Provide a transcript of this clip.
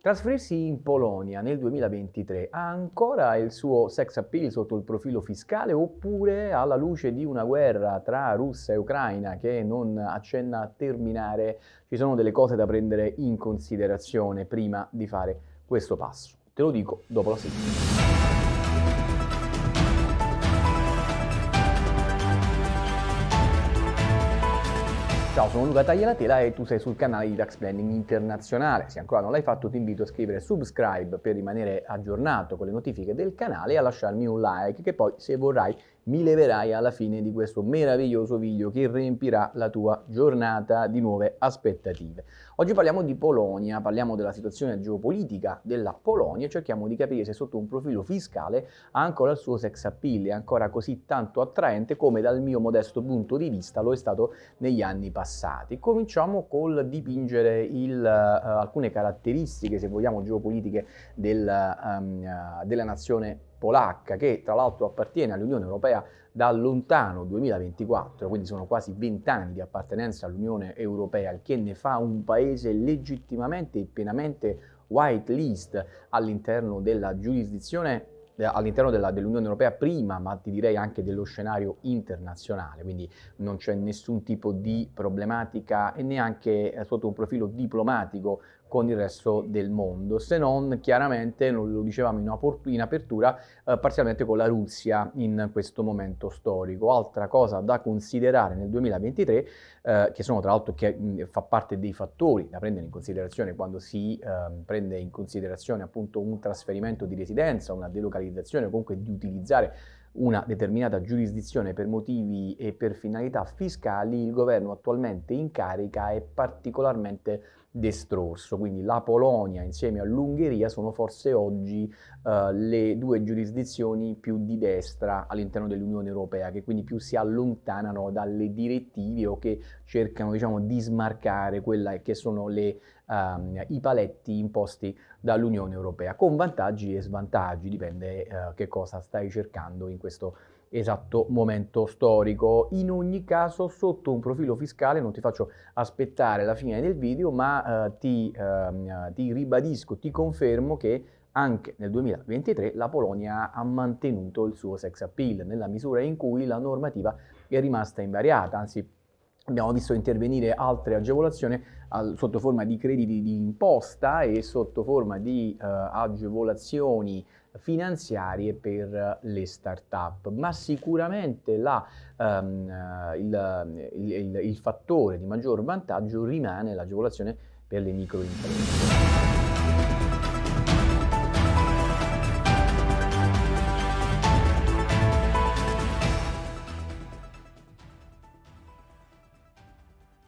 Trasferirsi in Polonia nel 2023 ha ancora il suo sex appeal sotto il profilo fiscale oppure alla luce di una guerra tra Russia e Ucraina che non accenna a terminare ci sono delle cose da prendere in considerazione prima di fare questo passo? Te lo dico dopo la sigla. Ciao, sono Luca Tagliatela e tu sei sul canale di Tax Planning Internazionale. Se ancora non l'hai fatto ti invito a scrivere subscribe per rimanere aggiornato con le notifiche del canale e a lasciarmi un like che poi se vorrai mi leverai alla fine di questo meraviglioso video che riempirà la tua giornata di nuove aspettative. Oggi parliamo di Polonia, parliamo della situazione geopolitica della Polonia e cerchiamo di capire se sotto un profilo fiscale ha ancora il suo sex appeal, è ancora così tanto attraente come dal mio modesto punto di vista lo è stato negli anni passati. Cominciamo col dipingere il, uh, alcune caratteristiche, se vogliamo, geopolitiche del, um, uh, della nazione polacca polacca che tra l'altro appartiene all'Unione Europea da lontano 2024, quindi sono quasi 20 anni di appartenenza all'Unione Europea, il che ne fa un paese legittimamente e pienamente white list all'interno della giurisdizione eh, all'interno della, dell'Unione Europea prima, ma ti direi anche dello scenario internazionale, quindi non c'è nessun tipo di problematica e neanche eh, sotto un profilo diplomatico con il resto del mondo, se non chiaramente, lo dicevamo in, apertura, eh, parzialmente con la Russia in questo momento storico. Altra cosa da considerare nel 2023, eh, che sono tra l'altro che mh, fa parte dei fattori da prendere in considerazione quando si eh, prende in considerazione appunto un trasferimento di residenza, una delocalizzazione o comunque di utilizzare una determinata giurisdizione per motivi e per finalità fiscali, il governo attualmente in carica è particolarmente destrorso. Quindi la Polonia insieme all'Ungheria sono forse oggi eh, le due giurisdizioni più di destra all'interno dell'Unione Europea, che quindi più si allontanano dalle direttive o che cercano diciamo, di smarcare quelle che sono le, ehm, i paletti imposti dall'Unione Europea, con vantaggi e svantaggi, dipende eh, che cosa stai cercando in questo momento esatto momento storico. In ogni caso, sotto un profilo fiscale, non ti faccio aspettare la fine del video, ma eh, ti, eh, ti ribadisco, ti confermo che anche nel 2023 la Polonia ha mantenuto il suo sex appeal nella misura in cui la normativa è rimasta invariata, anzi Abbiamo visto intervenire altre agevolazioni al, sotto forma di crediti di imposta e sotto forma di eh, agevolazioni finanziarie per le start-up, ma sicuramente la, um, il, il, il, il fattore di maggior vantaggio rimane l'agevolazione per le microimprese.